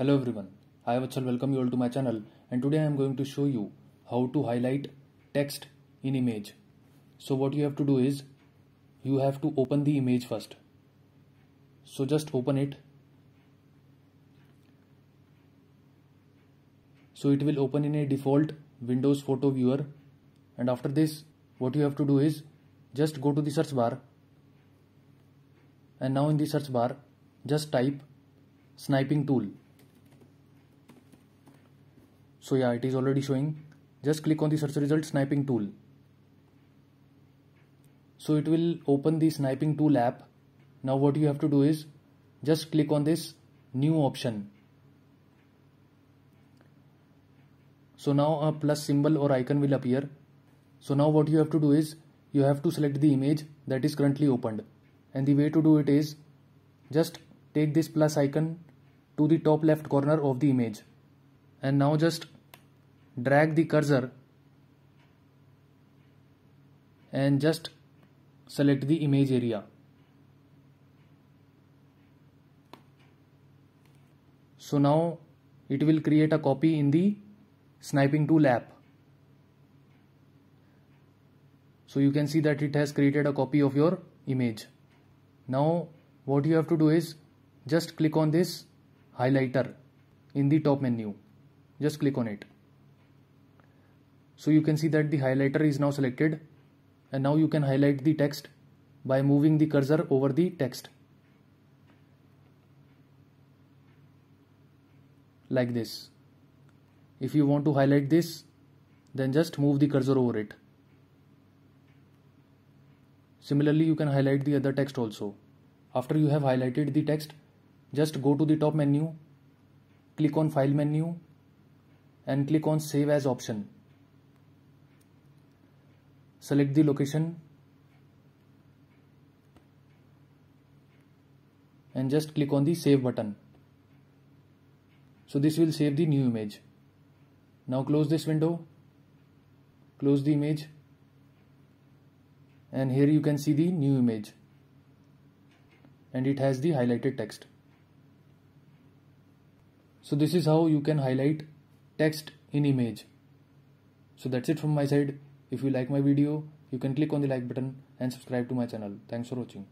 Hello everyone, I Vatsal welcome you all to my channel and today I am going to show you how to highlight text in image. So what you have to do is, you have to open the image first. So just open it. So it will open in a default Windows photo viewer and after this what you have to do is, just go to the search bar and now in the search bar just type sniping tool so yeah, it is already showing. Just click on the search result sniping tool. So it will open the sniping tool app. Now what you have to do is just click on this new option. So now a plus symbol or icon will appear. So now what you have to do is you have to select the image that is currently opened. And the way to do it is just take this plus icon to the top left corner of the image and now just drag the cursor and just select the image area so now it will create a copy in the sniping tool app so you can see that it has created a copy of your image now what you have to do is just click on this highlighter in the top menu just click on it so you can see that the highlighter is now selected and now you can highlight the text by moving the cursor over the text like this if you want to highlight this then just move the cursor over it similarly you can highlight the other text also after you have highlighted the text just go to the top menu click on file menu and click on save as option. Select the location and just click on the save button. So this will save the new image. Now close this window, close the image and here you can see the new image and it has the highlighted text. So this is how you can highlight text in image so that's it from my side if you like my video you can click on the like button and subscribe to my channel thanks for watching